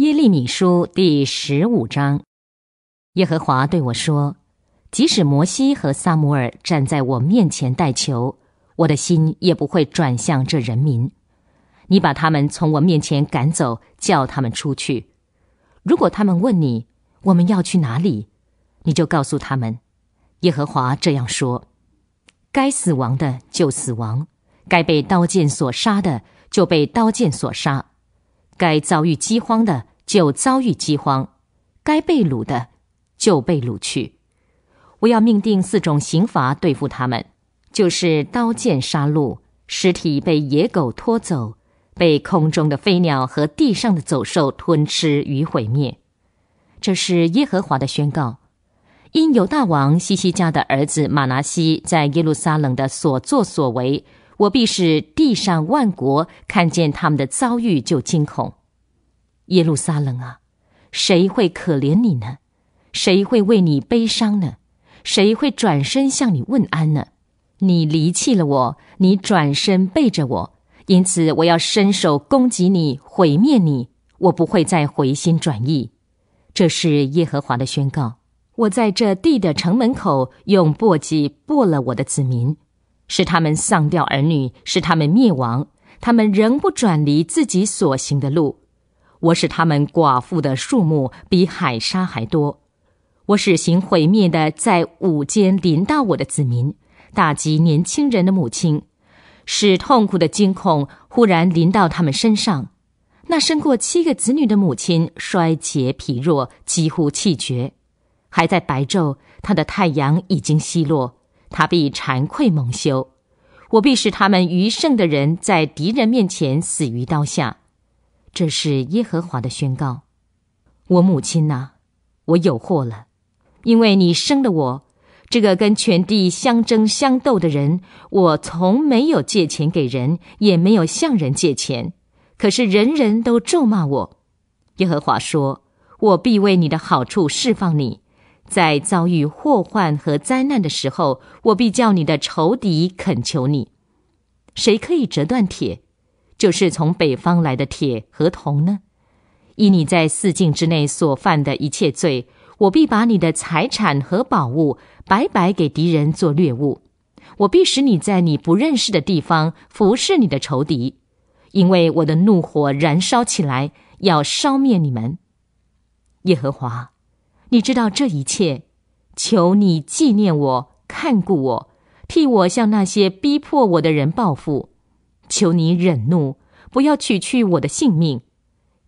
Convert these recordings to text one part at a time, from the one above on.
耶利米书第十五章，耶和华对我说：“即使摩西和撒母耳站在我面前代求，我的心也不会转向这人民。你把他们从我面前赶走，叫他们出去。如果他们问你我们要去哪里，你就告诉他们：耶和华这样说，该死亡的就死亡，该被刀剑所杀的就被刀剑所杀，该遭遇饥荒的。”就遭遇饥荒，该被掳的就被掳去。我要命定四种刑罚对付他们，就是刀剑杀戮，尸体被野狗拖走，被空中的飞鸟和地上的走兽吞吃与毁灭。这是耶和华的宣告。因有大王西西家的儿子马拿西在耶路撒冷的所作所为，我必使地上万国看见他们的遭遇就惊恐。耶路撒冷啊，谁会可怜你呢？谁会为你悲伤呢？谁会转身向你问安呢？你离弃了我，你转身背着我，因此我要伸手攻击你，毁灭你。我不会再回心转意。这是耶和华的宣告。我在这地的城门口用簸箕簸了我的子民，使他们丧掉儿女，使他们灭亡。他们仍不转离自己所行的路。我使他们寡妇的数目比海沙还多，我使行毁灭的在午间临到我的子民，打击年轻人的母亲，使痛苦的惊恐忽然临到他们身上。那生过七个子女的母亲衰竭疲弱，几乎气绝。还在白昼，他的太阳已经西落，他必惭愧蒙羞。我必使他们余剩的人在敌人面前死于刀下。这是耶和华的宣告。我母亲呐，我有祸了，因为你生了我这个跟全地相争相斗的人，我从没有借钱给人，也没有向人借钱，可是人人都咒骂我。耶和华说：“我必为你的好处释放你，在遭遇祸患和灾难的时候，我必叫你的仇敌恳求你。谁可以折断铁？”就是从北方来的铁和铜呢？以你在四境之内所犯的一切罪，我必把你的财产和宝物白白给敌人做掠物；我必使你在你不认识的地方服侍你的仇敌，因为我的怒火燃烧起来，要烧灭你们。耶和华，你知道这一切，求你纪念我，看顾我，替我向那些逼迫我的人报复。求你忍怒，不要取去我的性命。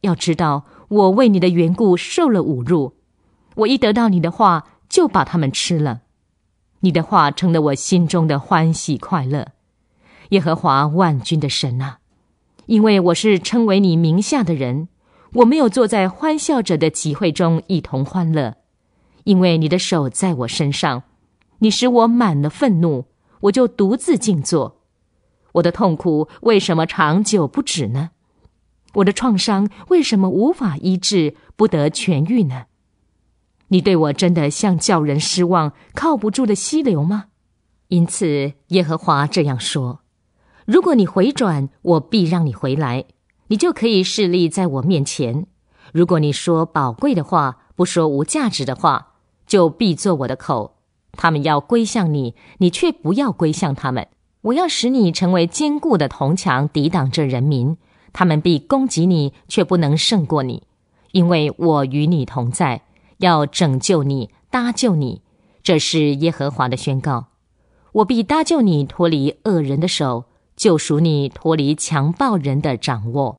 要知道，我为你的缘故受了侮辱。我一得到你的话，就把他们吃了。你的话成了我心中的欢喜快乐。耶和华万军的神啊，因为我是称为你名下的人，我没有坐在欢笑者的集会中一同欢乐，因为你的手在我身上，你使我满了愤怒，我就独自静坐。我的痛苦为什么长久不止呢？我的创伤为什么无法医治不得痊愈呢？你对我真的像叫人失望、靠不住的溪流吗？因此，耶和华这样说：如果你回转，我必让你回来，你就可以示立在我面前。如果你说宝贵的话，不说无价值的话，就必做我的口。他们要归向你，你却不要归向他们。我要使你成为坚固的铜墙，抵挡着人民，他们必攻击你，却不能胜过你，因为我与你同在，要拯救你、搭救你。这是耶和华的宣告。我必搭救你，脱离恶人的手，救赎你，脱离强暴人的掌握。